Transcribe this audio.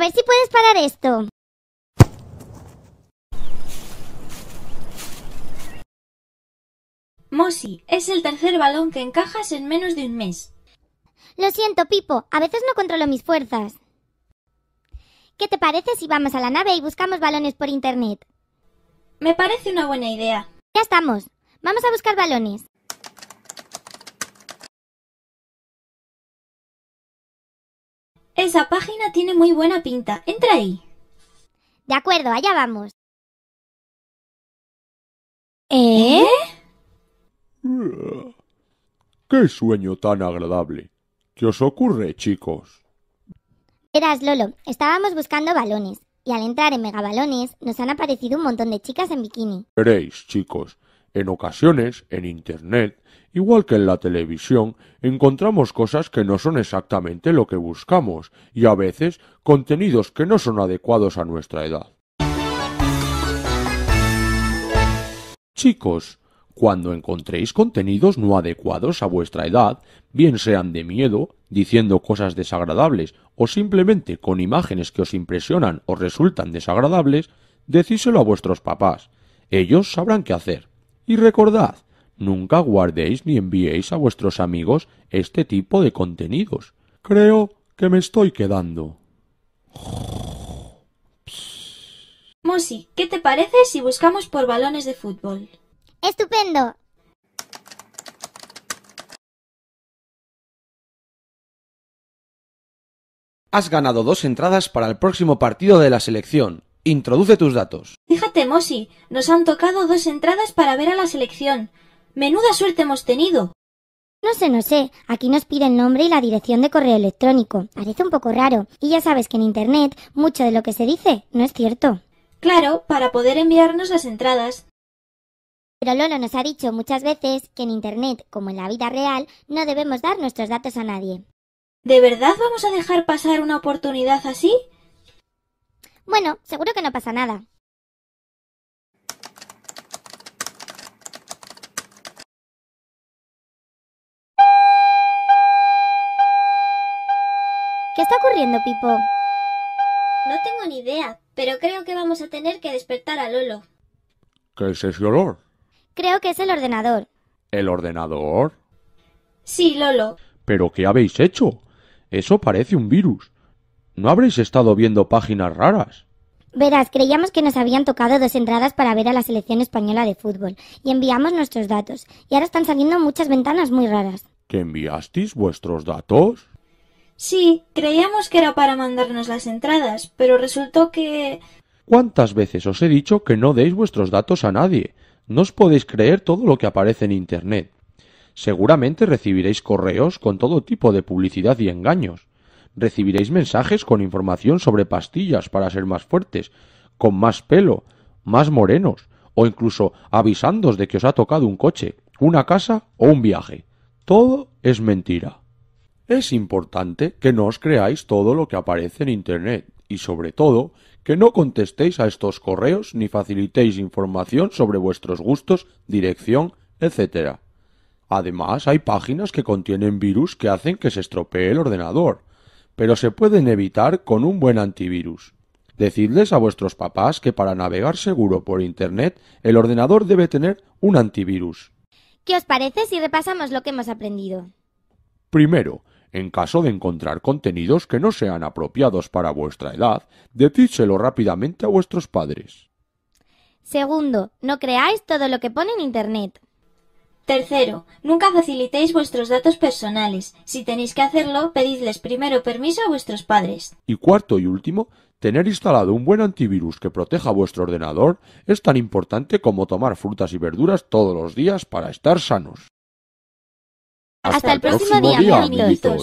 ¡A ver si puedes parar esto. Mosi, es el tercer balón que encajas en menos de un mes. Lo siento, Pipo, a veces no controlo mis fuerzas. ¿Qué te parece si vamos a la nave y buscamos balones por internet? Me parece una buena idea. Ya estamos. Vamos a buscar balones. Esa página tiene muy buena pinta. Entra ahí. De acuerdo, allá vamos. ¿Eh? ¡Qué sueño tan agradable! ¿Qué os ocurre, chicos? Verás, Lolo, estábamos buscando balones y al entrar en Megabalones nos han aparecido un montón de chicas en bikini. Veréis, chicos, en ocasiones, en Internet, igual que en la televisión, encontramos cosas que no son exactamente lo que buscamos y a veces contenidos que no son adecuados a nuestra edad. Chicos, cuando encontréis contenidos no adecuados a vuestra edad, bien sean de miedo, diciendo cosas desagradables o simplemente con imágenes que os impresionan o resultan desagradables, decíselo a vuestros papás. Ellos sabrán qué hacer. Y recordad, nunca guardéis ni enviéis a vuestros amigos este tipo de contenidos. Creo que me estoy quedando. Mosi, ¿qué te parece si buscamos por balones de fútbol? ¡Estupendo! Has ganado dos entradas para el próximo partido de la selección. Introduce tus datos. Fíjate, Mosi, nos han tocado dos entradas para ver a la selección. Menuda suerte hemos tenido. No sé, no sé. Aquí nos pide el nombre y la dirección de correo electrónico. Parece un poco raro. Y ya sabes que en Internet mucho de lo que se dice no es cierto. Claro, para poder enviarnos las entradas. Pero Lolo nos ha dicho muchas veces que en Internet, como en la vida real, no debemos dar nuestros datos a nadie. ¿De verdad vamos a dejar pasar una oportunidad así? Bueno, seguro que no pasa nada. ¿Qué está ocurriendo, Pipo? No tengo ni idea, pero creo que vamos a tener que despertar a Lolo. ¿Qué es ese olor? Creo que es el ordenador. ¿El ordenador? Sí, Lolo. ¿Pero qué habéis hecho? Eso parece un virus. ¿No habréis estado viendo páginas raras? Verás, creíamos que nos habían tocado dos entradas para ver a la selección española de fútbol y enviamos nuestros datos. Y ahora están saliendo muchas ventanas muy raras. ¿Que enviasteis vuestros datos? Sí, creíamos que era para mandarnos las entradas, pero resultó que... ¿Cuántas veces os he dicho que no deis vuestros datos a nadie? No os podéis creer todo lo que aparece en Internet. Seguramente recibiréis correos con todo tipo de publicidad y engaños recibiréis mensajes con información sobre pastillas para ser más fuertes, con más pelo, más morenos, o incluso avisándos de que os ha tocado un coche, una casa o un viaje. Todo es mentira. Es importante que no os creáis todo lo que aparece en Internet y sobre todo que no contestéis a estos correos ni facilitéis información sobre vuestros gustos, dirección, etc. Además, hay páginas que contienen virus que hacen que se estropee el ordenador, pero se pueden evitar con un buen antivirus. Decidles a vuestros papás que para navegar seguro por Internet el ordenador debe tener un antivirus. ¿Qué os parece si repasamos lo que hemos aprendido? Primero, en caso de encontrar contenidos que no sean apropiados para vuestra edad, decídselo rápidamente a vuestros padres. Segundo, no creáis todo lo que pone en Internet. Tercero, nunca facilitéis vuestros datos personales. Si tenéis que hacerlo, pedidles primero permiso a vuestros padres. Y cuarto y último, tener instalado un buen antivirus que proteja vuestro ordenador es tan importante como tomar frutas y verduras todos los días para estar sanos. Hasta, el próximo, día, día